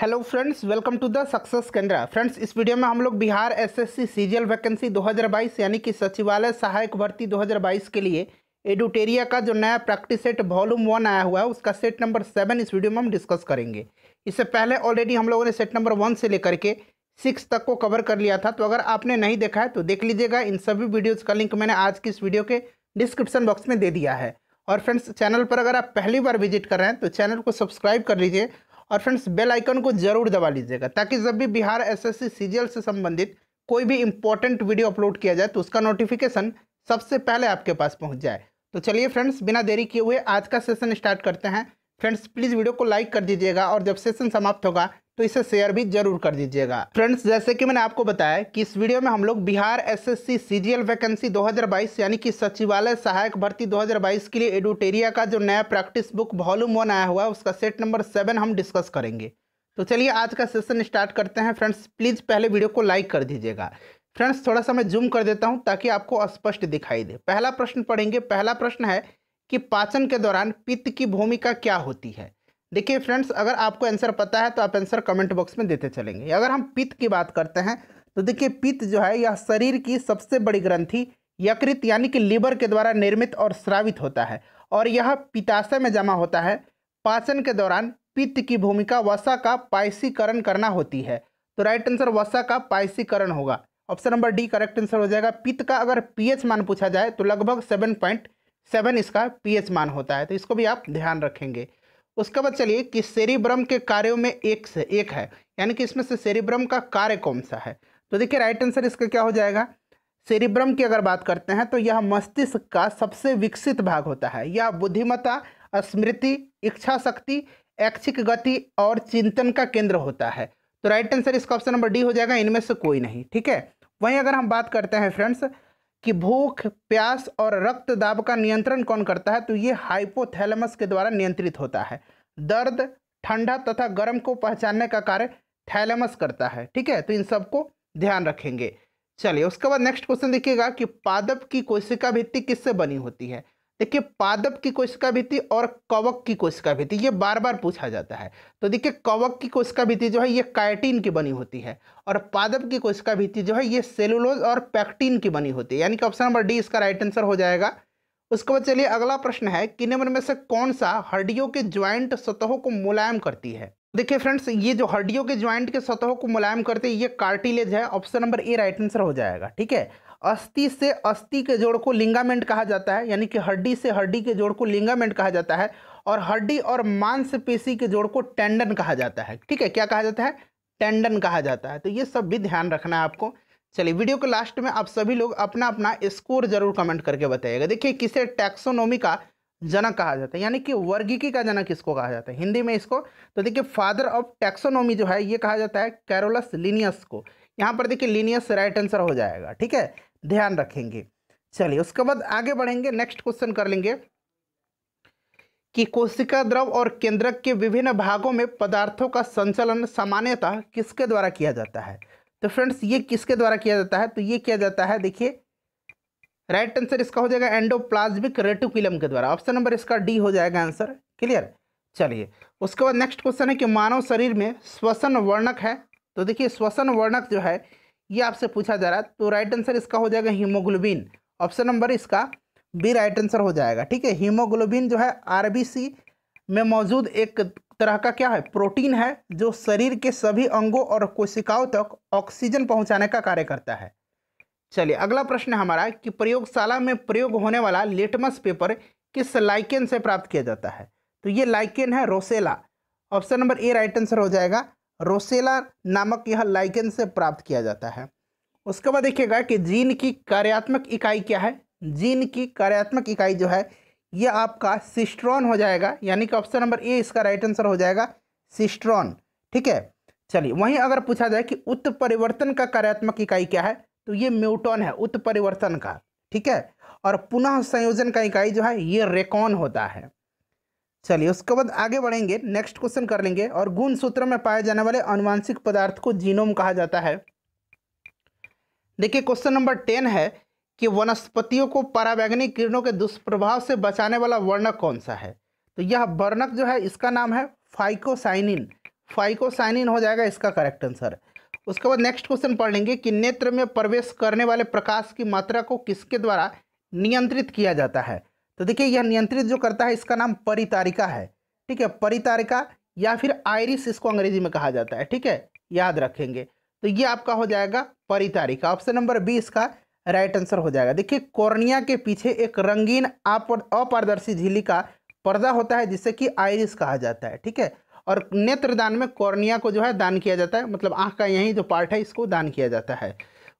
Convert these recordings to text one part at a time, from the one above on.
hello friends welcome to the success Kendra friends इस video में हम लोग बिहार एसएससी सीजीएल वैकेंसी 2022 यानी कि सचिवालय सहायक भर्ती 2022 के लिए एडुटेरिया का जो नया प्रैक्टिस सेट वॉल्यूम वन आया हुआ है उसका सेट नंबर सेवन इस वीडियो में हम डिस्कस करेंगे इससे पहले ऑलरेडी हम लोगों ने सेट नंबर वन से लेकर के सिक्स तक को कवर कर लिया था तो अगर आपने नहीं देखा है तो देख लीजिएगा इन सभी वीडियोज़ का लिंक मैंने आज की इस वीडियो के डिस्क्रिप्शन बॉक्स में दे दिया है और फ्रेंड्स चैनल पर अगर आप पहली बार विजिट कर रहे हैं तो चैनल को सब्सक्राइब कर लीजिए और फ्रेंड्स बेल आइकन को जरूर दबा लीजिएगा ताकि जब भी बिहार एसएससी सीजीएल से संबंधित कोई भी इंपॉर्टेंट वीडियो अपलोड किया जाए तो उसका नोटिफिकेशन सबसे पहले आपके पास पहुंच जाए तो चलिए फ्रेंड्स बिना देरी किए हुए आज का सेशन स्टार्ट करते हैं फ्रेंड्स प्लीज़ वीडियो को लाइक कर दीजिएगा और जब सेशन समाप्त होगा तो इसे शेयर भी जरूर कर दीजिएगा फ्रेंड्स जैसे कि मैंने आपको बताया कि इस वीडियो में हम लोग बिहार एसएससी सीजीएल वैकेंसी 2022 यानी कि सचिवालय सहायक भर्ती 2022 के लिए एडुटेरिया का जो नया प्रैक्टिस बुक वॉल्यूम वन आया हुआ है उसका सेट नंबर सेवन हम डिस्कस करेंगे तो चलिए आज का सेशन स्टार्ट करते हैं फ्रेंड्स प्लीज़ पहले वीडियो को लाइक कर दीजिएगा फ्रेंड्स थोड़ा सा मैं जूम कर देता हूँ ताकि आपको स्पष्ट दिखाई दे पहला प्रश्न पढ़ेंगे पहला प्रश्न है कि पाचन के दौरान पित्त की भूमिका क्या होती है देखिए फ्रेंड्स अगर आपको आंसर पता है तो आप आंसर कमेंट बॉक्स में देते चलेंगे अगर हम पित्त की बात करते हैं तो देखिए पित्त जो है यह शरीर की सबसे बड़ी ग्रंथि यकृत यानी कि लीवर के द्वारा निर्मित और श्रावित होता है और यह पिताशय में जमा होता है पाचन के दौरान पित्त की भूमिका वसा का पायसीकरण करना होती है तो राइट आंसर वसा का पायसीकरण होगा option number D correct answer हो जाएगा पित्त का अगर पीएच मान पूछा जाए तो लगभग सेवन पॉइंट सेवन इसका पीएच मान होता है तो इसको भी आप ध्यान रखेंगे उसके बाद चलिए कि सेरिब्रम के कार्यों में एक से एक है यानी कि इसमें से सेरिब्रम का कार्य कौन सा है तो देखिए राइट आंसर इसका क्या हो जाएगा सेरिब्रम की अगर बात करते हैं तो यह मस्तिष्क का सबसे विकसित भाग होता है यह बुद्धिमत्ता स्मृति इच्छा शक्ति ऐच्छिक गति और चिंतन का केंद्र होता है तो राइट आंसर इसका ऑप्शन नंबर डी हो जाएगा इनमें से कोई नहीं ठीक है वहीं अगर हम बात करते हैं फ्रेंड्स कि भूख प्यास और रक्त दाब का नियंत्रण कौन करता है तो ये हाइपोथैलेमस के द्वारा नियंत्रित होता है दर्द ठंडा तथा गर्म को पहचानने का कार्य थैलेमस करता है ठीक है तो इन सबको ध्यान रखेंगे चलिए उसके बाद नेक्स्ट क्वेश्चन देखिएगा कि पादप की कोशिका भित्ति किससे बनी होती है देखिए पादप की कोशिका भित्ति और कवक की कोशिका भित्ति ये बार बार पूछा जाता है तो देखिए कवक की कोशिका भित्ति जो है ये काइटिन की बनी होती है और पादप की कोशिका भित्ति जो है ये सेलुलोज और पैक्टीन की बनी होती है यानी कि ऑप्शन नंबर डी इसका राइट आंसर हो जाएगा उसके बाद चलिए अगला प्रश्न है किनेमन में से कौन सा हड्डियों के ज्वाइंट सतहों को मुलायम करती है देखिए फ्रेंड्स ये जो हड्डियों के ज्वाइंट के सतहों को मुलायम करते हैं ये कार्टिलेज है option number A right answer हो जाएगा ठीक है अस्थि से अस्थि के जोड़ को लिंगामेंट कहा जाता है यानी कि हड्डी से हड्डी के जोड़ को लिंगामेंट कहा जाता है और हड्डी और मांसपेशी के जोड़ को टेंडन कहा जाता है ठीक है क्या कहा जाता है टेंडन कहा जाता है तो ये सब भी ध्यान रखना है आपको चलिए वीडियो के लास्ट में आप सभी लोग अपना अपना स्कोर जरूर कमेंट करके बताइएगा देखिए किसे टैक्सोनोमी का जनक कहा जाता है यानी कि वर्गीकी का जनक किसको कहा जाता है हिंदी में इसको तो देखिए फादर ऑफ टैक्सोनोमी जो है ये कहा जाता है कैरोलस लिनियस को यहाँ पर देखिए लिनियस राइट आंसर हो जाएगा ठीक है ध्यान रखेंगे चलिए उसके बाद आगे बढ़ेंगे नेक्स्ट क्वेश्चन कर लेंगे कि कोशिका द्रव और केंद्रक के विभिन्न भागों में पदार्थों का संचलन सामान्यतः किसके द्वारा किया जाता है तो फ्रेंड्स ये किसके द्वारा किया जाता है तो ये किया जाता है देखिए राइट आंसर इसका हो जाएगा एंडोप्लाज्मिक रेटिकुलम के द्वारा ऑप्शन नंबर इसका डी हो जाएगा आंसर क्लियर चलिए उसके बाद नेक्स्ट क्वेश्चन है कि मानव शरीर में श्वसन वर्णक है तो देखिए श्वसन वर्णक जो है ये आपसे पूछा जा रहा है तो राइट आंसर इसका हो जाएगा हीमोग्लोबिन ऑप्शन नंबर इसका बी राइट आंसर हो जाएगा ठीक है हीमोग्लोबिन जो है आर में मौजूद एक तरह का क्या है प्रोटीन है जो शरीर के सभी अंगों और कोशिकाओं तक ऑक्सीजन पहुंचाने का कार्य करता है चलिए अगला प्रश्न हमारा कि प्रयोगशाला में प्रयोग होने वाला लेटमस पेपर किस लाइकेन से प्राप्त किया जाता है तो ये लाइकेन है Roccella option number A right answer हो जाएगा रोसेला नामक यह लाइकन से प्राप्त किया जाता है उसके बाद देखिएगा कि जीन की कार्यात्मक इकाई क्या है जीन की कार्यात्मक इकाई जो है ये आपका सिस्ट्रॉन हो जाएगा यानी कि ऑप्शन नंबर ए इसका राइट आंसर हो जाएगा सिस्ट्रॉन ठीक है चलिए वहीं अगर पूछा जाए कि उत्परिवर्तन का कार्यात्मक इकाई क्या है तो ये म्यूटॉन है उत्परिवर्तन का ठीक है और पुनः संयोजन का इकाई जो है ये रेकॉन होता है चलिए उसके बाद आगे बढ़ेंगे नेक्स्ट क्वेश्चन कर लेंगे और गुण सूत्र में पाए जाने वाले अनुवांशिक पदार्थ को जीनोम कहा जाता है देखिए क्वेश्चन नंबर टेन है कि वनस्पतियों को पराबैंगनी किरणों के दुष्प्रभाव से बचाने वाला वर्णक कौन सा है तो यह वर्णक जो है इसका नाम है फाइकोसाइनिन फाइकोसाइनिन हो जाएगा इसका करेक्ट आंसर उसके बाद नेक्स्ट क्वेश्चन पढ़ लेंगे कि नेत्र में प्रवेश करने वाले प्रकाश की मात्रा को किसके द्वारा नियंत्रित किया जाता है तो देखिए यह नियंत्रित जो करता है इसका नाम परितारिका है ठीक है परितारिका या फिर आयरिस इसको अंग्रेजी में कहा जाता है ठीक है याद रखेंगे तो ये आपका हो जाएगा परितारिका ऑप्शन नंबर बी इसका राइट आंसर हो जाएगा देखिए कॉर्निया के पीछे एक रंगीन अपारदर्शी झीली का पर्दा होता है जिसे कि आयरिस कहा जाता है ठीक है और नेत्रदान में कॉर्निया को जो है दान किया जाता है मतलब आँख का यही जो पार्ट है इसको दान किया जाता है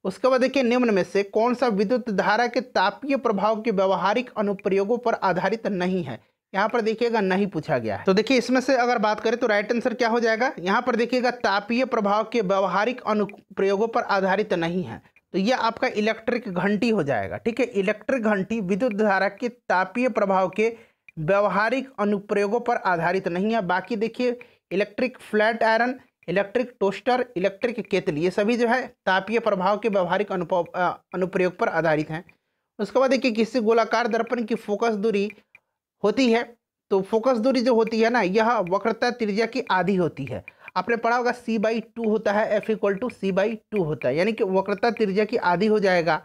उसके बाद देखिए निम्न में से कौन सा विद्युत धारा के तापीय प्रभाव के व्यवहारिक अनुप्रयोगों पर आधारित नहीं है यहाँ पर देखिएगा नहीं पूछा गया है तो देखिए इसमें से अगर बात करें तो राइट आंसर क्या हो जाएगा यहाँ पर देखिएगा तापीय प्रभाव के व्यवहारिक अनुप्रयोगों पर आधारित नहीं है तो यह आपका इलेक्ट्रिक घंटी हो जाएगा ठीक है इलेक्ट्रिक घंटी विद्युत धारा के तापीय प्रभाव के व्यवहारिक अनुप्रयोगों पर आधारित नहीं है बाकी देखिए electric flat iron electric toaster electric kettle ये सभी जो है तापीय प्रभाव के व्यवहारिक अनुप्रयोग पर आधारित हैं उसके बाद देखिए किसी गोलाकार दर्पण की फोकस दूरी होती है तो फोकस दूरी जो होती है ना यह वक्रता त्रिज्या की आधी होती है आपने पढ़ा होगा सी बाई टू होता है F equal to C by two होता है यानी कि वक्रता त्रिज्या की आधी हो जाएगा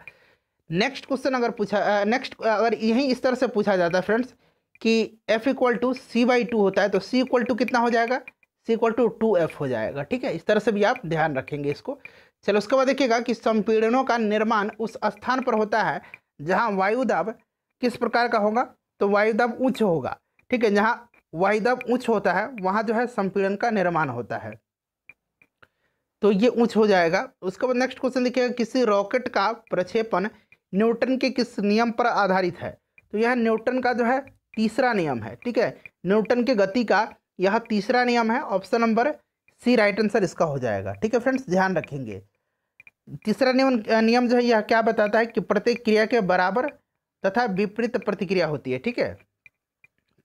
नेक्स्ट क्वेश्चन अगर पूछा नेक्स्ट अगर यहीं इस तरह से पूछा जाता है फ्रेंड्स कि F equal to C by two होता है तो सी इक्वल टू कितना हो जाएगा is equal to two F हो जाएगा ठीक है इस तरह से भी आप ध्यान रखेंगे इसको चलो उसके बाद देखिएगा कि संपीड़नों का निर्माण उस स्थान पर होता है जहाँ वायुदाब किस प्रकार का होगा तो वायुदाब ऊंच होगा ठीक है जहाँ वायुदाब ऊंच होता है वहाँ जो है संपीड़न का निर्माण होता है तो ये उच्च हो जाएगा उसके बाद नेक्स्ट क्वेश्चन देखिएगा किसी रॉकेट का प्रक्षेपण न्यूटन के किस नियम पर आधारित है तो यह न्यूटन का जो है तीसरा नियम है ठीक है न्यूटन के गति का यह तीसरा नियम है option number C right answer इसका हो जाएगा ठीक है फ्रेंड्स ध्यान रखेंगे तीसरा नियम नियम जो है यह क्या बताता है कि प्रत्येक क्रिया के बराबर तथा विपरीत प्रतिक्रिया होती है ठीक है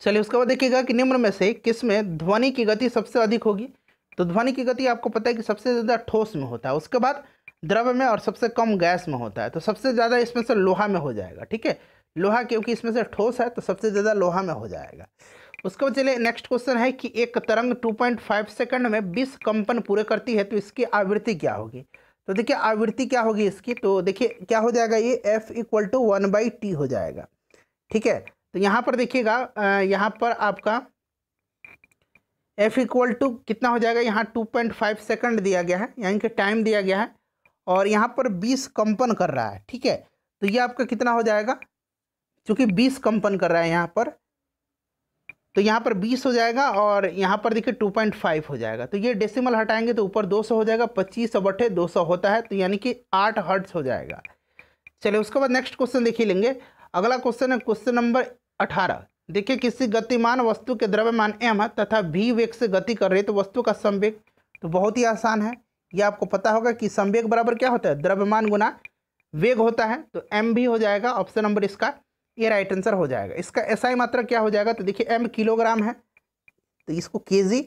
चलिए उसके बाद देखिएगा कि निम्न में से किस में ध्वनि की गति सबसे अधिक होगी तो ध्वनि की गति आपको पता है कि सबसे ज़्यादा ठोस में होता है उसके बाद द्रव में और सबसे कम गैस में होता है तो सबसे ज़्यादा इसमें से लोहा में हो जाएगा ठीक है लोहा क्योंकि इसमें से ठोस है तो सबसे ज़्यादा लोहा में हो जाएगा उसके बाद चलिए नेक्स्ट क्वेश्चन है कि एक तरंग 2.5 सेकंड में 20 कंपन पूरे करती है तो इसकी आवृत्ति क्या होगी तो देखिए आवृत्ति क्या होगी इसकी तो देखिए क्या हो जाएगा ये F equal to one by T हो जाएगा ठीक है तो यहाँ पर देखिएगा यहाँ पर आपका एफ इक्वल टू कितना हो जाएगा यहाँ टू पॉइंट फाइव सेकेंड दिया गया है यानी कि टाइम दिया गया है और यहाँ पर बीस कंपन कर रहा है ठीक है तो ये आपका कितना हो जाएगा चूँकि बीस कंपन कर रहा है यहाँ पर तो यहाँ पर 20 हो जाएगा और यहाँ पर देखिए 2.5 हो जाएगा तो ये डेसिमल हटाएंगे तो ऊपर 200 हो जाएगा 25 सौ बटे दो होता है तो यानी कि आठ हर्ट्स हो जाएगा चलिए उसके बाद नेक्स्ट क्वेश्चन देखिए लेंगे अगला क्वेश्चन है क्वेश्चन नंबर अठारह देखिए किसी गतिमान वस्तु के द्रव्यमान एम है तथा भी वेग से गति कर रही तो वस्तु का संवेग तो बहुत ही आसान है यह आपको पता होगा कि संवेग बराबर क्या होता है द्रव्यमान गुना वेग होता है तो एम भी हो जाएगा ऑप्शन नंबर इसका ये राइट आंसर हो जाएगा इसका एसआई मात्रा क्या हो जाएगा तो देखिए एम किलोग्राम है तो इसको केजी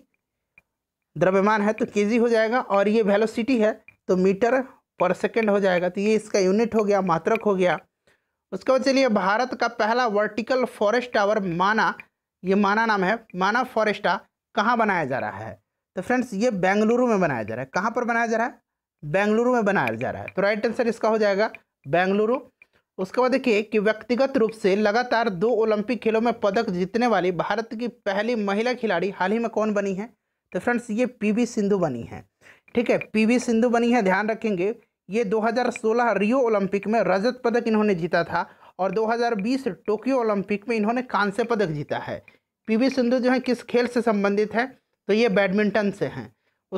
द्रव्यमान है तो केजी हो जाएगा और ये वेलोसिटी है तो मीटर पर सेकेंड हो जाएगा तो ये इसका यूनिट हो गया मात्रक हो गया उसके बाद चलिए भारत का पहला वर्टिकल फॉरेस्ट टावर माना ये माना नाम है माना फॉरेस्टा कहाँ बनाया जा रहा है तो फ्रेंड्स ये बेंगलुरु में बनाया जा रहा है कहाँ पर बनाया जा रहा है बेंगलुरु में बनाया जा रहा है तो राइट आंसर इसका हो जाएगा बेंगलुरु उसके बाद देखिए कि व्यक्तिगत रूप से लगातार दो ओलंपिक खेलों में पदक जीतने वाली भारत की पहली महिला खिलाड़ी हाल ही में कौन बनी है तो फ्रेंड्स ये पीवी सिंधु बनी है ठीक है पीवी सिंधु बनी है ध्यान रखेंगे ये 2016 रियो ओलंपिक में रजत पदक इन्होंने जीता था और 2020 टोक्यो ओलंपिक में इन्होंने कांस्य पदक जीता है पी सिंधु जो है किस खेल से संबंधित है तो ये बैडमिंटन से हैं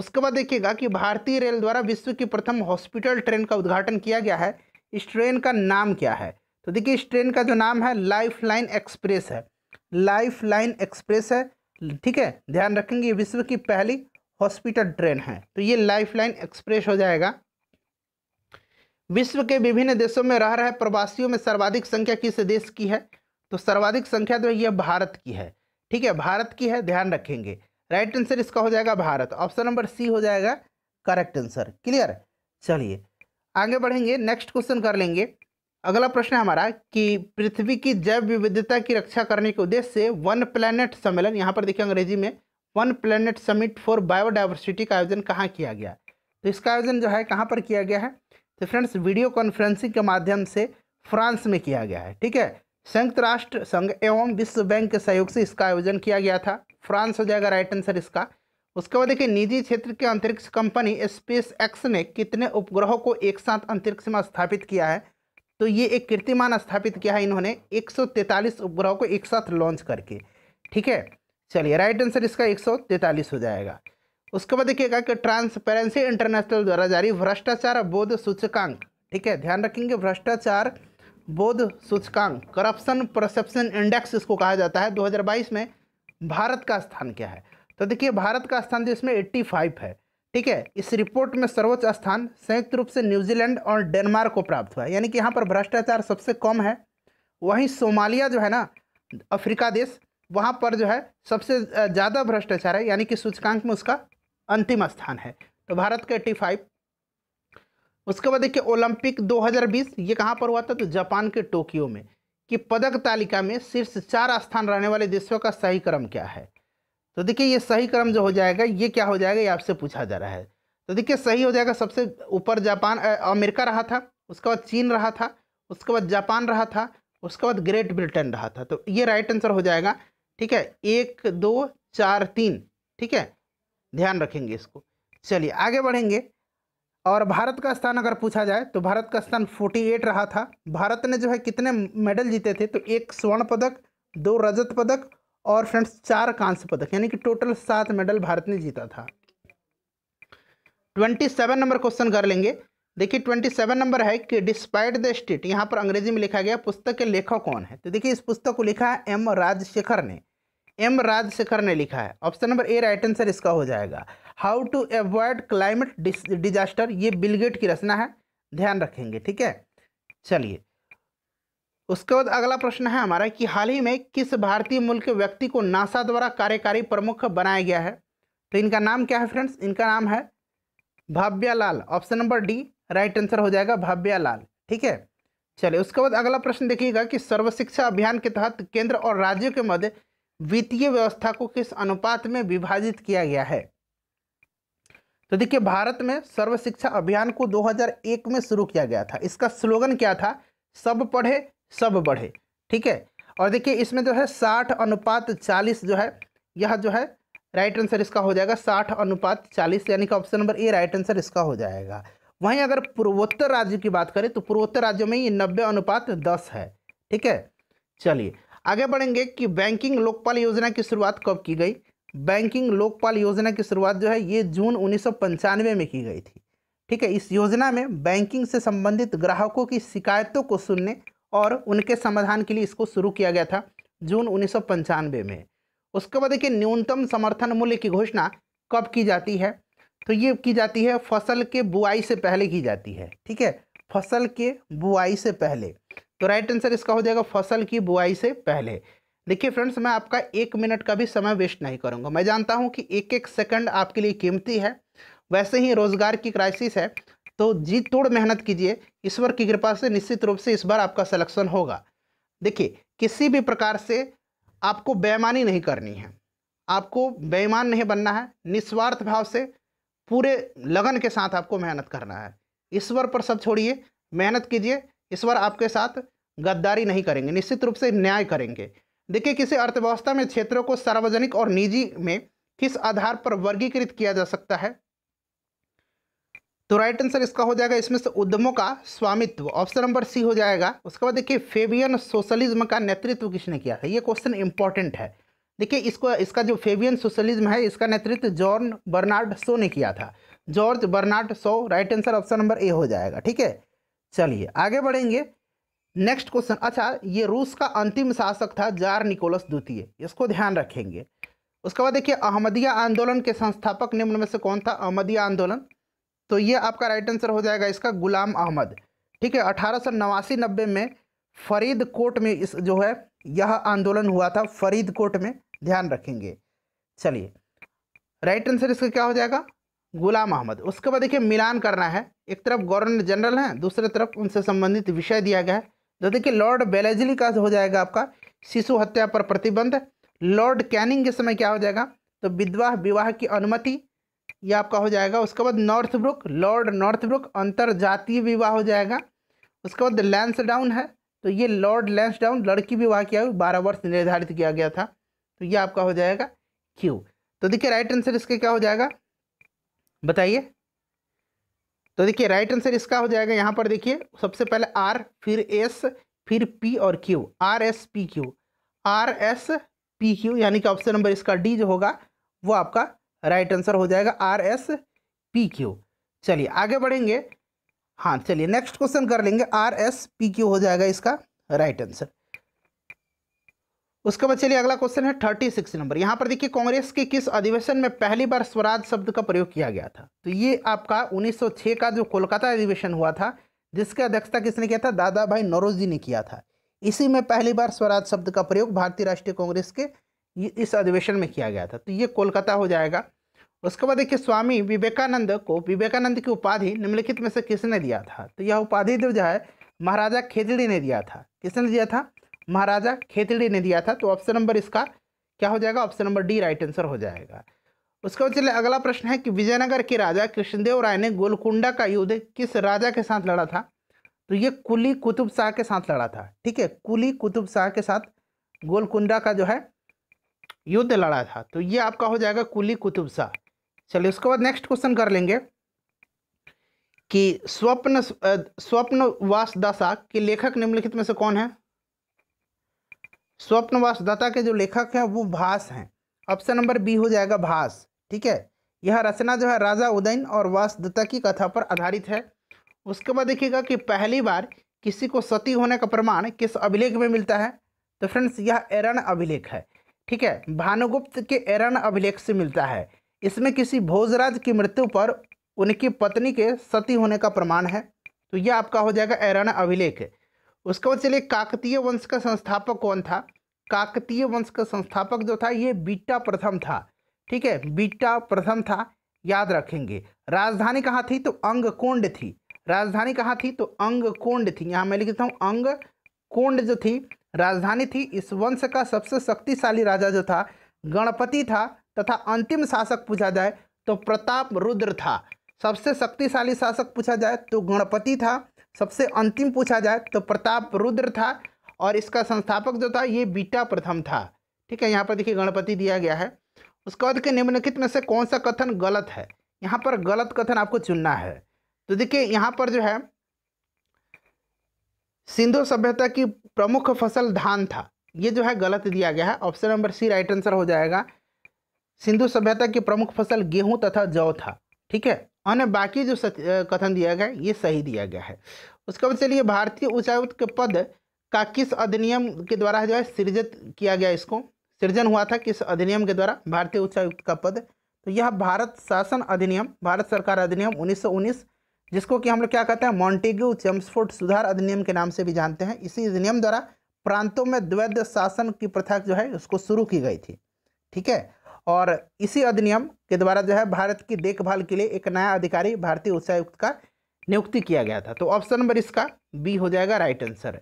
उसके बाद देखिएगा कि भारतीय रेल द्वारा विश्व की प्रथम हॉस्पिटल ट्रेन का उद्घाटन किया गया है इस ट्रेन का नाम क्या है तो देखिए इस ट्रेन का जो नाम है लाइफ लाइन एक्सप्रेस है लाइफ लाइन एक्सप्रेस है ठीक है ध्यान रखेंगे विश्व की पहली हॉस्पिटल ट्रेन है तो ये लाइफ लाइन एक्सप्रेस हो जाएगा विश्व के विभिन्न देशों में रह रहे प्रवासियों में सर्वाधिक संख्या किस देश की है तो सर्वाधिक संख्या जो यह भारत की है ठीक है भारत की है ध्यान रखेंगे राइट आंसर इसका हो जाएगा भारत ऑप्शन नंबर सी हो जाएगा करेक्ट आंसर क्लियर चलिए आगे बढ़ेंगे नेक्स्ट क्वेश्चन कर लेंगे अगला प्रश्न है हमारा कि पृथ्वी की जैव विविधता की रक्षा करने के उद्देश्य से वन प्लैनेट सम्मेलन यहाँ पर देखिए अंग्रेजी में One Planet Summit for Biodiversity का आयोजन कहाँ किया गया तो इसका आयोजन जो है कहाँ पर किया गया है तो फ्रेंड्स वीडियो कॉन्फ्रेंसिंग के माध्यम से फ्रांस में किया गया है ठीक है संयुक्त राष्ट्र संघ एवं विश्व बैंक के सहयोग से इसका आयोजन किया गया था फ्रांस हो जाएगा राइट आंसर इसका उसके बाद देखिए निजी क्षेत्र की अंतरिक्ष कंपनी स्पेस एक्स ने कितने उपग्रहों को एक साथ अंतरिक्ष में स्थापित किया है तो ये एक कीर्तिमान स्थापित किया है इन्होंने 143 उपग्रहों को एक साथ लॉन्च करके ठीक है चलिए राइट आंसर इसका 143 हो जाएगा उसके बाद देखिएगा कि ट्रांसपेरेंसी इंटरनेशनल द्वारा जारी भ्रष्टाचार बोध सूचकांक ठीक है ध्यान रखेंगे भ्रष्टाचार बोध सूचकांक करप्शन परसेप्शन इंडेक्स इसको कहा जाता है 2022 में भारत का स्थान क्या है तो देखिए भारत का स्थान जो इसमें फाइव है ठीक है इस रिपोर्ट में सर्वोच्च स्थान संयुक्त रूप से न्यूजीलैंड और डेनमार्क को प्राप्त हुआ यानी कि यहाँ पर भ्रष्टाचार सबसे कम है वहीं सोमालिया जो है ना अफ्रीका देश वहाँ पर जो है सबसे ज़्यादा भ्रष्टाचार है यानी कि सूचकांक में उसका अंतिम स्थान है तो भारत का एट्टी फाइव उसके बाद देखिए ओलंपिक 2020 ये कहाँ पर हुआ था तो जापान के टोक्यो में कि पदक तालिका में शीर्ष चार स्थान रहने वाले देशों का सही क्रम क्या है तो देखिए ये सही क्रम जो हो जाएगा ये क्या हो जाएगा ये आपसे पूछा जा रहा है तो देखिए सही हो जाएगा सबसे ऊपर जापान अमेरिका रहा था उसके बाद चीन रहा था उसके बाद जापान रहा था उसके बाद ग्रेट ब्रिटेन रहा था तो ये राइट आंसर हो जाएगा ठीक है एक दो चार तीन ठीक है ध्यान रखेंगे इसको चलिए आगे बढ़ेंगे और भारत का स्थान अगर पूछा जाए तो भारत का स्थान 48 रहा था भारत ने जो है कितने मेडल जीते थे तो एक स्वर्ण पदक दो रजत पदक और फ्रेंड्स चार कांस्य पदक यानी कि टोटल सात मेडल भारत ने जीता था ट्वेंटी सेवन नंबर क्वेश्चन कर लेंगे देखिए ट्वेंटी सेवन नंबर है कि डिस्पाइट द स्टेट यहाँ पर अंग्रेजी में लिखा गया पुस्तक के लेखक कौन है तो देखिए इस पुस्तक को लिखा है एम राजशेखर ने एम राजशेखर ने लिखा है option number A right answer इसका हो जाएगा how to avoid climate disaster ये बिलगेट की रचना है ध्यान रखेंगे ठीक है चलिए उसके बाद अगला प्रश्न है हमारा कि हाल ही में किस भारतीय मूल के व्यक्ति को नासा द्वारा कार्यकारी प्रमुख बनाया गया है तो इनका नाम क्या है फ्रेंड्स इनका नाम है Bhavya Lal option number D right answer हो जाएगा भाव्या लाल ठीक है चलिए उसके बाद अगला प्रश्न देखिएगा कि सर्वशिक्षा अभियान के तहत केंद्र और राज्यों के मध्य वित्तीय व्यवस्था को किस अनुपात में विभाजित किया गया है तो देखिए भारत में सर्वशिक्षा अभियान को 2001 में शुरू किया गया था इसका स्लोगन क्या था सब पढ़े सब बढ़े ठीक है और देखिए इसमें जो है साठ अनुपात चालीस जो है यह जो है राइट आंसर इसका हो जाएगा साठ अनुपात चालीस यानी कि option number A right answer इसका हो जाएगा वहीं अगर पूर्वोत्तर राज्य की बात करें तो पूर्वोत्तर राज्यों में ये नब्बे अनुपात दस है ठीक है चलिए आगे बढ़ेंगे कि बैंकिंग लोकपाल योजना की शुरुआत कब की गई बैंकिंग लोकपाल योजना की शुरुआत जो है ये जून उन्नीस में की गई थी ठीक है इस योजना में बैंकिंग से संबंधित ग्राहकों की शिकायतों को सुनने और उनके समाधान के लिए इसको शुरू किया गया था जून उन्नीस में उसके बाद देखिए न्यूनतम समर्थन मूल्य की घोषणा कब की जाती है तो ये की जाती है फसल के बुआई से पहले की जाती है ठीक है फसल के बुआई से पहले तो राइट आंसर इसका हो जाएगा फसल की बुआई से पहले देखिए फ्रेंड्स मैं आपका एक मिनट का भी समय वेस्ट नहीं करूँगा मैं जानता हूँ कि एक एक सेकंड आपके लिए कीमती है वैसे ही रोज़गार की क्राइसिस है तो जी तोड़ मेहनत कीजिए ईश्वर की कृपा से निश्चित रूप से इस बार आपका सिलेक्शन होगा देखिए किसी भी प्रकार से आपको बेईमानी नहीं करनी है आपको बेईमान नहीं बनना है निस्वार्थ भाव से पूरे लगन के साथ आपको मेहनत करना है ईश्वर पर सब छोड़िए मेहनत कीजिए ईश्वर आपके साथ गद्दारी नहीं करेंगे निश्चित रूप से न्याय करेंगे देखिए किसी अर्थव्यवस्था में क्षेत्रों को सार्वजनिक और निजी में किस आधार पर वर्गीकृत किया जा सकता है तो राइट आंसर इसका हो जाएगा इसमें से उद्यमों का स्वामित्व ऑप्शन नंबर सी हो जाएगा उसके बाद देखिए फेवियन सोशलिज्म का नेतृत्व किसने किया था ये क्वेश्चन इंपॉर्टेंट है देखिए इसको इसका जो फेवियन सोशलिज्म है इसका नेतृत्व जॉर्न बर्नार्ड शो ने किया था George Bernard Shaw right answer option number A हो जाएगा ठीक है चलिए आगे बढ़ेंगे नेक्स्ट क्वेश्चन अच्छा ये रूस का अंतिम शासक था जार निकोलस द्वितीय इसको ध्यान रखेंगे उसके बाद देखिए अहमदिया आंदोलन के संस्थापक निम्न में से कौन था अहमदिया आंदोलन तो ये आपका राइट आंसर हो जाएगा इसका गुलाम अहमद ठीक है अठारह सौ नवासी नब्बे में फरीद कोट में इस जो है यह आंदोलन हुआ था फरीद कोट में ध्यान रखेंगे चलिए राइट आंसर इसका क्या हो जाएगा गुलाम अहमद उसके बाद देखिए मिलान करना है एक तरफ गवर्नर जनरल हैं दूसरे तरफ उनसे संबंधित विषय दिया गया है तो देखिए लॉर्ड बेलेजली का हो जाएगा आपका शिशु हत्या पर प्रतिबंध लॉर्ड कैनिंग के समय क्या हो जाएगा तो विधवा विवाह की अनुमति ये आपका हो जाएगा उसके बाद Northbrook Lord Northbrook अंतर जातीय विवाह हो जाएगा उसके बाद लैंस डाउन है तो ये लॉर्ड लैंस डाउन लड़की विवाह किया बारह वर्ष निर्धारित किया गया था तो ये आपका हो जाएगा क्यू तो देखिए राइट आंसर इसके क्या हो जाएगा बताइए तो देखिए राइट आंसर इसका हो जाएगा यहाँ पर देखिए सबसे पहले आर फिर एस फिर पी और Q R S P Q R S P Q यानी कि ऑप्शन नंबर इसका डी जो होगा वो आपका राइट आंसर हो जाएगा आर एस पी क्यू चलिए आगे बढ़ेंगे हाँ चलिए नेक्स्ट क्वेश्चन कर लेंगे आर एस पी क्यू हो जाएगा इसका राइट आंसर उसके बाद चलिए अगला क्वेश्चन है थर्टी सिक्स नंबर यहाँ पर देखिए कांग्रेस के किस अधिवेशन में पहली बार स्वराज शब्द का प्रयोग किया गया था तो ये आपका 1906 का जो कोलकाता अधिवेशन हुआ था जिसकी अध्यक्षता किसने किया था दादा भाई नरोजी ने किया था इसी में पहली बार स्वराज शब्द का प्रयोग भारतीय राष्ट्रीय कांग्रेस के इस अधिवेशन में किया गया था तो ये कोलकाता हो जाएगा उसके बाद देखिए स्वामी विवेकानंद को विवेकानंद की उपाधि निम्नलिखित में से किसने दिया था तो यह उपाधि जो है महाराजा खेतड़ी ने दिया था किसने दिया था महाराजा खेतड़ी ने दिया था तो ऑप्शन नंबर इसका क्या हो जाएगा option number D right answer हो जाएगा उसके बाद चलिए अगला प्रश्न है कि विजयनगर के राजा कृष्णदेव राय ने गोलकुंडा का युद्ध किस राजा के साथ लड़ा था तो ये कुली कुतुब शाह के साथ लड़ा था ठीक है कुली कुतुब शाह के साथ गोलकुंडा का जो है युद्ध लड़ा था तो ये आपका हो जाएगा कुली कुतुब शाह चलिए उसके बाद नेक्स्ट क्वेश्चन कर लेंगे कि स्वप्न स्वप्नवास दशा के लेखक निम्नलिखित में से कौन है स्वप्नवास दशा के जो लेखक हैं वो भास हैं ऑप्शन नंबर बी हो जाएगा भास ठीक है यह रचना जो है राजा उदयन और वासदत्ता की कथा पर आधारित है उसके बाद देखिएगा कि पहली बार किसी को सती होने का प्रमाण किस अभिलेख में मिलता है तो फ्रेंड्स यह एरन अभिलेख है ठीक है भानुगुप्त के एरन अभिलेख से मिलता है इसमें किसी भोजराज की मृत्यु पर उनकी पत्नी के सती होने का प्रमाण है तो यह आपका हो जाएगा ऐरण अभिलेख उसके बाद चलिए काकतीय वंश का संस्थापक कौन था काकतीय वंश का संस्थापक जो था ये बीटा प्रथम था ठीक है बीटा प्रथम था याद रखेंगे राजधानी कहाँ थी तो अंगकोंड थी राजधानी कहाँ थी तो अंगकोंड थी यहाँ मैं लिखता हूँ अंग कोंड जो थी राजधानी थी इस वंश का सबसे शक्तिशाली राजा जो था गणपति था तथा अंतिम शासक पूछा जाए तो प्रताप रुद्र था सबसे शक्तिशाली शासक पूछा जाए तो गणपति था सबसे अंतिम पूछा जाए तो प्रताप रुद्र था और इसका संस्थापक जो था ये बीटा प्रथम था ठीक है यहाँ पर देखिए गणपति दिया गया है उसके बाद के निम्नलिखित में से कौन सा कथन गलत है यहाँ पर गलत कथन आपको चुनना है तो देखिए यहाँ पर जो है सिंधु सभ्यता की प्रमुख फसल धान था ये जो है गलत दिया गया है option number C right answer हो जाएगा सिंधु सभ्यता की प्रमुख फसल गेहूं तथा जौ था ठीक है अन्य बाकी जो कथन दिया गया ये सही दिया गया है उसके बाद चलिए भारतीय उच्चायुक्त के पद का किस अधिनियम के द्वारा जो है सृजित किया गया इसको सृजन हुआ था किस अधिनियम के द्वारा भारतीय उच्चायुक्त का पद तो यह भारत शासन अधिनियम भारत सरकार अधिनियम उन्नीस जिसको कि हम लोग क्या कहते हैं मॉन्टेग्यू चम्सफोर्ड सुधार अधिनियम के नाम से भी जानते हैं इसी अधिनियम द्वारा प्रांतों में द्वैध शासन की प्रथा जो है उसको शुरू की गई थी ठीक है और इसी अधिनियम के द्वारा जो है भारत की देखभाल के लिए एक नया अधिकारी भारतीय उच्चायुक्त का नियुक्ति किया गया था तो ऑप्शन नंबर इसका बी हो जाएगा राइट आंसर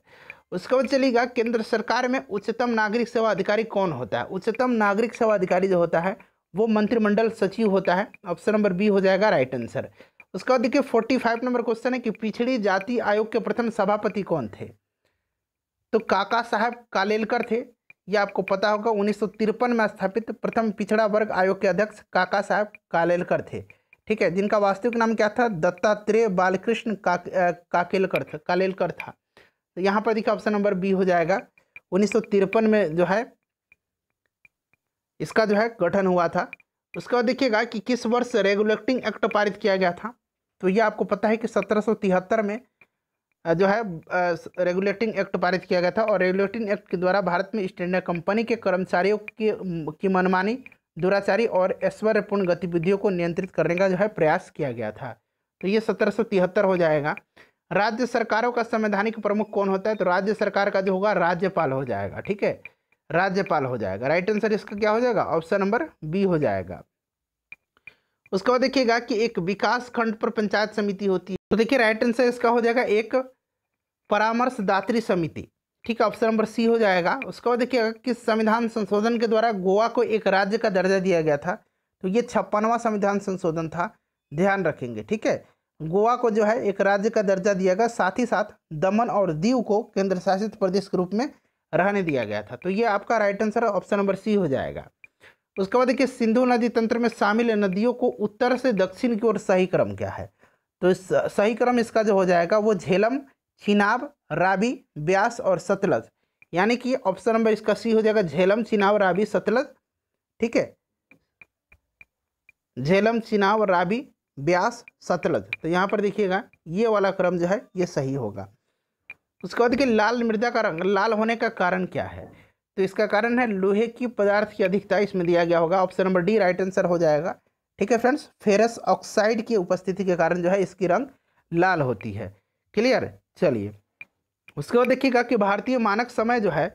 उसके बाद चलेगा केंद्र सरकार में उच्चतम नागरिक सेवा अधिकारी कौन होता है उच्चतम नागरिक सेवा अधिकारी जो होता है वो मंत्रिमंडल सचिव होता है ऑप्शन नंबर बी हो जाएगा राइट आंसर उसके बाद देखिए फोर्टी फाइव नंबर क्वेश्चन है कि पिछड़ी जाति आयोग के प्रथम सभापति कौन थे तो काका साहब कालेलकर थे यह आपको पता होगा उन्नीस में स्थापित प्रथम पिछड़ा वर्ग आयोग के अध्यक्ष काका साहब कालेलकर थे ठीक है जिनका वास्तविक नाम क्या था दत्तात्रेय बालकृष्ण काकेलकर था कालेलकर था तो यहाँ पर देखिए ऑप्शन नंबर बी हो जाएगा उन्नीस में जो है इसका जो है गठन हुआ था उसके बाद देखिएगा कि किस वर्ष रेगुलेटिंग एक्ट पारित किया गया था तो ये आपको पता है कि सत्रह में जो है रेगुलेटिंग एक्ट पारित किया गया था और रेगुलेटिंग एक्ट के द्वारा भारत में स्टैंडर्ड कंपनी के कर्मचारियों की की मनमानी दुराचारी और ऐश्वर्यपूर्ण गतिविधियों को नियंत्रित करने का जो है प्रयास किया गया था तो ये सत्रह हो जाएगा राज्य सरकारों का संवैधानिक प्रमुख कौन होता है तो राज्य सरकार का जो होगा राज्यपाल हो जाएगा ठीक है राज्यपाल हो जाएगा राइट आंसर इसका क्या हो जाएगा ऑप्शन नंबर बी हो जाएगा उसके बाद देखिएगा कि एक विकास खंड पर पंचायत समिति होती है तो देखिए राइट आंसर इसका हो जाएगा एक परामर्शदात्री समिति ठीक है ऑप्शन नंबर सी हो जाएगा उसके बाद देखिएगा कि संविधान संशोधन के द्वारा गोवा को एक राज्य का दर्जा दिया गया था तो ये छप्पनवा संविधान संशोधन था ध्यान रखेंगे ठीक है गोवा को जो है एक राज्य का दर्जा दिया गया साथ ही साथ दमन और दीव को केंद्र शासित प्रदेश के रूप में रहने दिया गया था तो ये आपका right answer option number C हो जाएगा उसके बाद देखिए सिंधु नदी तंत्र में शामिल नदियों को उत्तर से दक्षिण की ओर सही क्रम क्या है तो इस सही क्रम इसका जो हो जाएगा वो झेलम छिनाब राबी ब्यास और सतलज यानी कि ऑप्शन नंबर इसका सी हो जाएगा झेलम चिनाव राबी सतलज ठीक है झेलम चिनाव राबी ब्यास सतलज तो यहाँ पर देखिएगा ये वाला क्रम जो है ये सही होगा उसके बाद देखिए लाल मृदा का रंग लाल होने का कारण क्या है तो इसका कारण है लोहे की पदार्थ की अधिकता इसमें दिया गया होगा option number D right answer हो जाएगा ठीक है फ्रेंड्स फेरस ऑक्साइड की उपस्थिति के कारण जो है इसकी रंग लाल होती है क्लियर चलिए उसके बाद देखिएगा कि भारतीय मानक समय जो है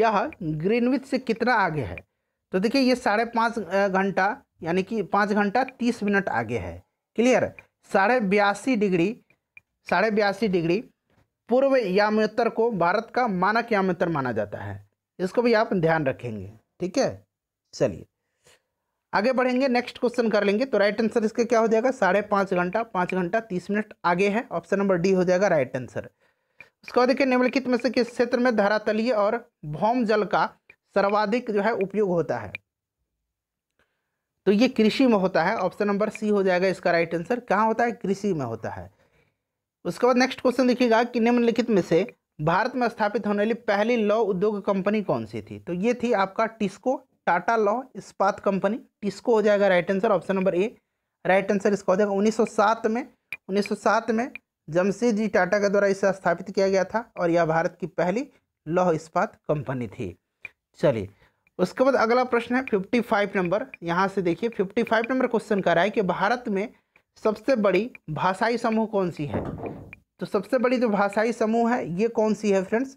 यह ग्रीनविच से कितना आगे है तो देखिए ये साढ़े पाँच घंटा यानी कि पाँच घंटा तीस मिनट आगे है क्लियर साढ़े बयासी डिग्री साढ़े बयासी डिग्री पूर्व यामोत्तर को भारत का मानक यामोत्तर माना जाता है इसको भी आप ध्यान रखेंगे ठीक है चलिए आगे बढ़ेंगे नेक्स्ट क्वेश्चन कर लेंगे तो राइट आंसर इसका क्या हो जाएगा साढ़े पाँच घंटा पाँच घंटा तीस मिनट आगे है ऑप्शन नंबर डी हो जाएगा राइट आंसर उसके बाद देखिए निम्नलिखित में से किस क्षेत्र में धरातलीय और भौम जल का सर्वाधिक जो है उपयोग होता है तो ये कृषि में होता है ऑप्शन नंबर सी हो जाएगा इसका राइट आंसर कहाँ होता है कृषि में होता है उसके बाद नेक्स्ट क्वेश्चन देखिएगा कि निम्नलिखित में से भारत में स्थापित होने वाली पहली लौ उद्योग कंपनी कौन सी थी तो ये थी आपका टिस्को टाटा लॉ इस्पात कंपनी टिस्को हो जाएगा right answer option number A right answer इसका हो जाएगा 1907 में 1907 में जमशेद जी टाटा के द्वारा इसे स्थापित किया गया था और यह भारत की पहली लौह इस्पात कंपनी थी चलिए उसके बाद अगला प्रश्न है 55 नंबर यहाँ से देखिए 55 नंबर क्वेश्चन कर रहा है कि भारत में सबसे बड़ी भाषाई समूह कौन सी है तो सबसे बड़ी जो भाषाई समूह है ये कौन सी है फ्रेंड्स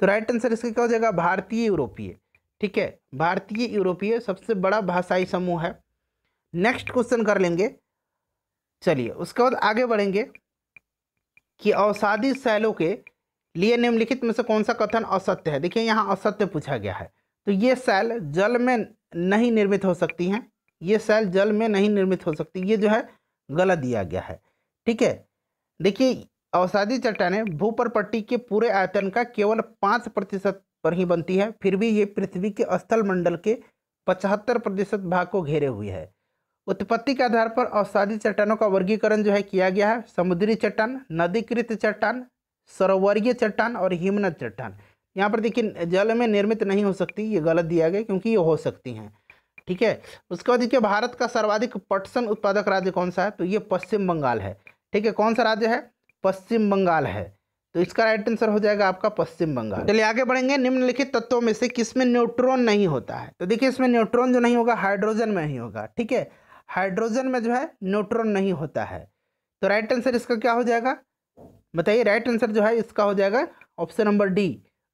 तो राइट आंसर इसका क्या हो जाएगा भारतीय यूरोपीय ठीक है भारतीय यूरोपीय सबसे बड़ा भाषाई समूह है नेक्स्ट क्वेश्चन कर लेंगे चलिए उसके बाद आगे बढ़ेंगे कि औसादी शैलों के लिए निम्नलिखित में से कौन सा कथन असत्य है देखिए यहाँ असत्य पूछा गया है तो ये शैल जल में नहीं निर्मित हो सकती हैं ये शैल जल में नहीं निर्मित हो सकती ये जो है गलत दिया गया है ठीक है देखिए औसादी चट्टाने भूपर पट्टी के पूरे आयतन का केवल पाँच प्रतिशत पर ही बनती है फिर भी ये पृथ्वी के स्थल मंडल के पचहत्तर प्रतिशत भाग को घेरे हुई है उत्पत्ति के आधार पर औसादी चट्टानों का वर्गीकरण जो है किया गया है समुद्री चट्टान नदीकृत चट्टान सरोवरीय चट्टान और हिमनद चट्टान यहाँ पर देखिए जल में निर्मित नहीं हो सकती ये गलत दिया गया क्योंकि ये हो सकती हैं ठीक है उसके बाद देखिए भारत का सर्वाधिक पटसन उत्पादक राज्य कौन सा है तो ये पश्चिम बंगाल है ठीक है कौन सा राज्य है पश्चिम बंगाल है तो इसका राइट आंसर हो जाएगा आपका पश्चिम बंगाल चलिए आगे बढ़ेंगे निम्नलिखित तत्वों में से किसमें न्यूट्रॉन नहीं होता है तो देखिए इसमें न्यूट्रॉन जो नहीं होगा हाइड्रोजन में ही होगा ठीक है हाइड्रोजन में जो है न्यूट्रॉन नहीं होता है तो राइट आंसर इसका क्या हो जाएगा बताइए राइट आंसर जो है इसका हो जाएगा ऑप्शन नंबर डी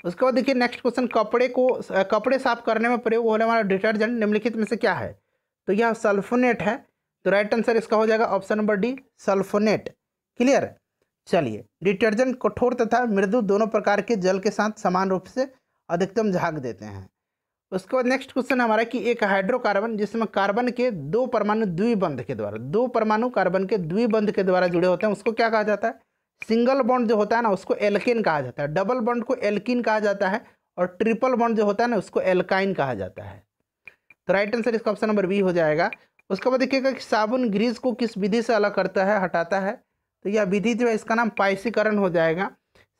उसके बाद देखिए नेक्स्ट क्वेश्चन कपड़े को कपड़े साफ करने में प्रयोग होने वाला डिटर्जेंट निम्नलिखित में से क्या है तो यह सल्फोनेट है तो राइट आंसर इसका हो जाएगा option number D sulphonate clear चलिए डिटर्जेंट कठोर तथा मृदु दोनों प्रकार के जल के साथ समान रूप से अधिकतम झाग देते हैं उसके बाद नेक्स्ट क्वेश्चन हमारा कि एक हाइड्रोकार्बन जिसमें कार्बन के दो परमाणु द्विबंध के द्वारा दो परमाणु कार्बन के द्विबंध के द्वारा जुड़े होते हैं उसको क्या कहा जाता है सिंगल बॉन्ड जो होता है ना उसको एल्किन कहा जाता है डबल बॉन्ड को एल्किन कहा जाता है और ट्रिपल बॉन्ड जो होता है ना उसको एल्काइन कहा जाता है तो राइट आंसर इसका ऑप्शन नंबर बी हो जाएगा उसके बाद देखिएगा कि साबुन ग्रीस को किस विधि से अलग करता है हटाता है तो यह विधि जो है इसका नाम पाइसीकरण हो जाएगा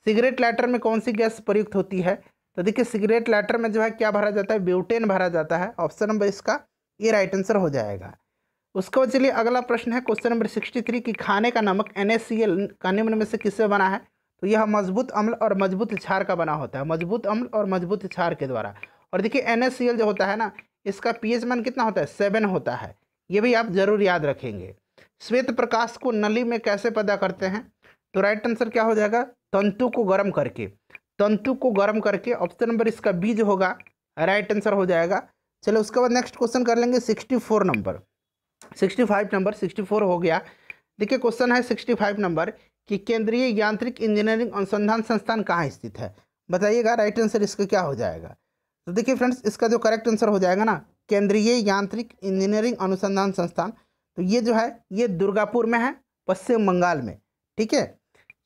सिगरेट लाइटर में कौन सी गैस प्रयुक्त होती है तो देखिए सिगरेट लाइटर में जो है क्या भरा जाता है ब्यूटेन भरा जाता है ऑप्शन नंबर इसका ये राइट आंसर हो जाएगा उसके बाद चलिए अगला प्रश्न है क्वेश्चन नंबर सिक्सटी थ्री कि खाने का नमक एन एस सी एल का निम्न में से किससे बना है तो यह मजबूत अम्ल और मजबूत छार का बना होता है मजबूत अम्ल और मजबूत छार के द्वारा और देखिए एन एस सी एल जो होता है ना इसका पी एच मान कितना होता है सेवन होता है ये भी आप ज़रूर याद रखेंगे श्वेत प्रकाश को नली में कैसे पैदा करते हैं तो राइट आंसर क्या हो जाएगा तंतु को गर्म करके तंतु को गर्म करके ऑप्शन नंबर इसका बीज होगा राइट आंसर हो जाएगा चलो उसके बाद नेक्स्ट क्वेश्चन कर लेंगे sixty four number sixty five number sixty four हो गया देखिए क्वेश्चन है सिक्सटी फाइव नंबर कि केंद्रीय यांत्रिक इंजीनियरिंग अनुसंधान संस्थान कहाँ स्थित है बताइएगा राइट आंसर इसका क्या हो जाएगा तो देखिए फ्रेंड्स इसका जो करेक्ट आंसर हो जाएगा ना केंद्रीय यांत्रिक इंजीनियरिंग अनुसंधान संस्थान तो ये जो है ये दुर्गापुर में है पश्चिम बंगाल में ठीक है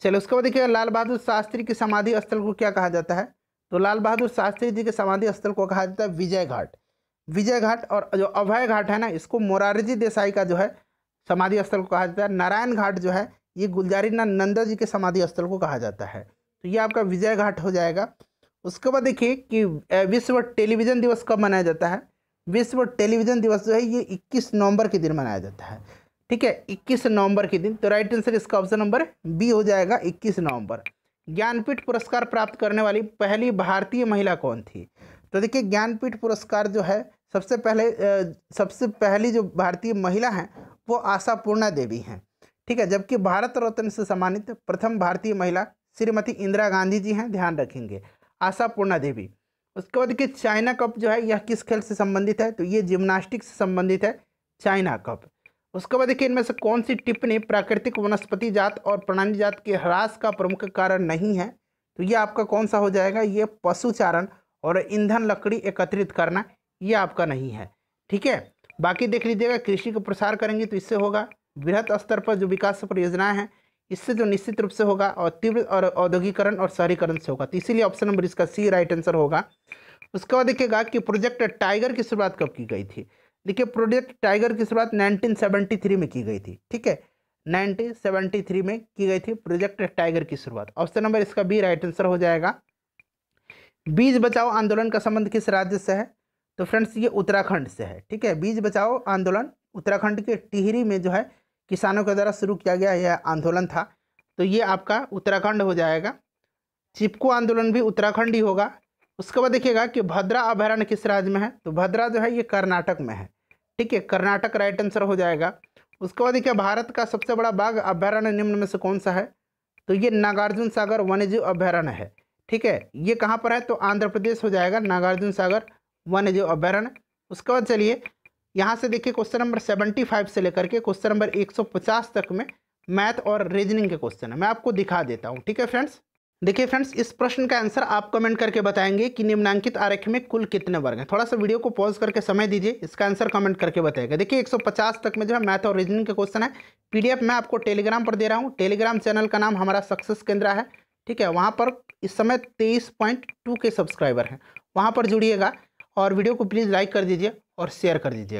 चलो उसके बाद देखिए लाल बहादुर शास्त्री की समाधि स्थल को क्या कहा जाता है तो लाल बहादुर शास्त्री जी के समाधि स्थल को कहा जाता है विजय घाट विजय घाट और जो अभय घाट है ना इसको मोरारजी देसाई का जो है समाधि स्थल को कहा जाता है नारायण घाट जो है ये गुलजारी नंदा जी के समाधि स्थल को कहा जाता है तो ये आपका विजय घाट हो जाएगा उसके बाद देखिए कि विश्व टेलीविज़न दिवस कब मनाया जाता है विश्व टेलीविज़न दिवस जो है ये 21 नवंबर के दिन मनाया जाता है ठीक है 21 नवंबर के दिन तो राइट आंसर इसका ऑप्शन नंबर बी हो जाएगा 21 नवंबर ज्ञानपीठ पुरस्कार प्राप्त करने वाली पहली भारतीय महिला कौन थी तो देखिए ज्ञानपीठ पुरस्कार जो है सबसे पहले सबसे पहली जो भारतीय महिला हैं वो आशा पूर्णा देवी हैं ठीक है जबकि भारत रत्न से सम्मानित प्रथम भारतीय महिला श्रीमती इंदिरा गांधी जी हैं ध्यान रखेंगे आशा पूर्णा देवी उसके बाद देखिए चाइना कप जो है यह किस खेल से संबंधित है तो ये जिम्नास्टिक से संबंधित है चाइना कप उसके बाद देखिए इनमें से कौन सी टिप्पणी प्राकृतिक वनस्पति जात और प्रणाली जात के ह्रास का प्रमुख कारण नहीं है तो ये आपका कौन सा हो जाएगा ये पशुचारण और ईंधन लकड़ी एकत्रित करना ये आपका नहीं है ठीक है बाकी देख लीजिएगा कृषि का प्रसार करेंगे तो इससे होगा वृहत स्तर पर जो विकास परियोजनाएं हैं इससे जो निश्चित रूप से होगा और तीव्र और औद्योगिकरण और शहरीकरण से होगा तो इसीलिए ऑप्शन नंबर इसका सी राइट आंसर होगा उसके बाद देखिएगा कि प्रोजेक्ट टाइगर की शुरुआत कब की गई थी देखिए प्रोजेक्ट टाइगर की शुरुआत 1973 में की गई थी ठीक है 1973 में की गई थी प्रोजेक्ट टाइगर की शुरुआत ऑप्शन नंबर इसका बी राइट आंसर हो जाएगा बीज बचाओ आंदोलन का संबंध किस राज्य से है तो फ्रेंड्स ये उत्तराखंड से है ठीक है बीज बचाओ आंदोलन उत्तराखंड के टिहरी में जो है किसानों के द्वारा शुरू किया गया यह आंदोलन था तो ये आपका उत्तराखंड हो जाएगा चिपको आंदोलन भी उत्तराखंड ही होगा उसके बाद देखिएगा कि भद्रा अभ्यारण्य किस राज्य में है तो भद्रा जो है ये कर्नाटक में है ठीक है कर्नाटक राइट आंसर हो जाएगा उसके बाद देखिए भारत का सबसे बड़ा बाघ अभ्यारण्य निम्न में से कौन सा है तो ये नागार्जुन सागर वन्यजीव अभ्यारण्य है ठीक है ये कहाँ पर है तो आंध्र प्रदेश हो जाएगा नागार्जुन सागर वन्यजीव अभ्यारण्य उसके बाद चलिए यहाँ से देखिए क्वेश्चन नंबर 75 से लेकर के क्वेश्चन नंबर 150 तक में मैथ और रीजनिंग के क्वेश्चन है मैं आपको दिखा देता हूँ ठीक है फ्रेंड्स देखिए फ्रेंड्स इस प्रश्न का आंसर आप कमेंट करके बताएंगे कि निम्नांकित आरक्षी में कुल कितने वर्ग हैं थोड़ा सा वीडियो को पॉज करके समय दीजिए इसका आंसर कमेंट करके बताएगा देखिए 150 तक में जो है मैथ और रीजनिंग के क्वेश्चन है पीडीएफ मैं आपको टेलीग्राम पर दे रहा हूँ टेलीग्राम चैनल का नाम हमारा सक्सेस केंद्र है ठीक है वहाँ पर इस समय तेईस के सब्सक्राइबर हैं वहाँ पर जुड़िएगा और वीडियो को प्लीज़ लाइक कर दीजिए और शेयर कर दीजिएगा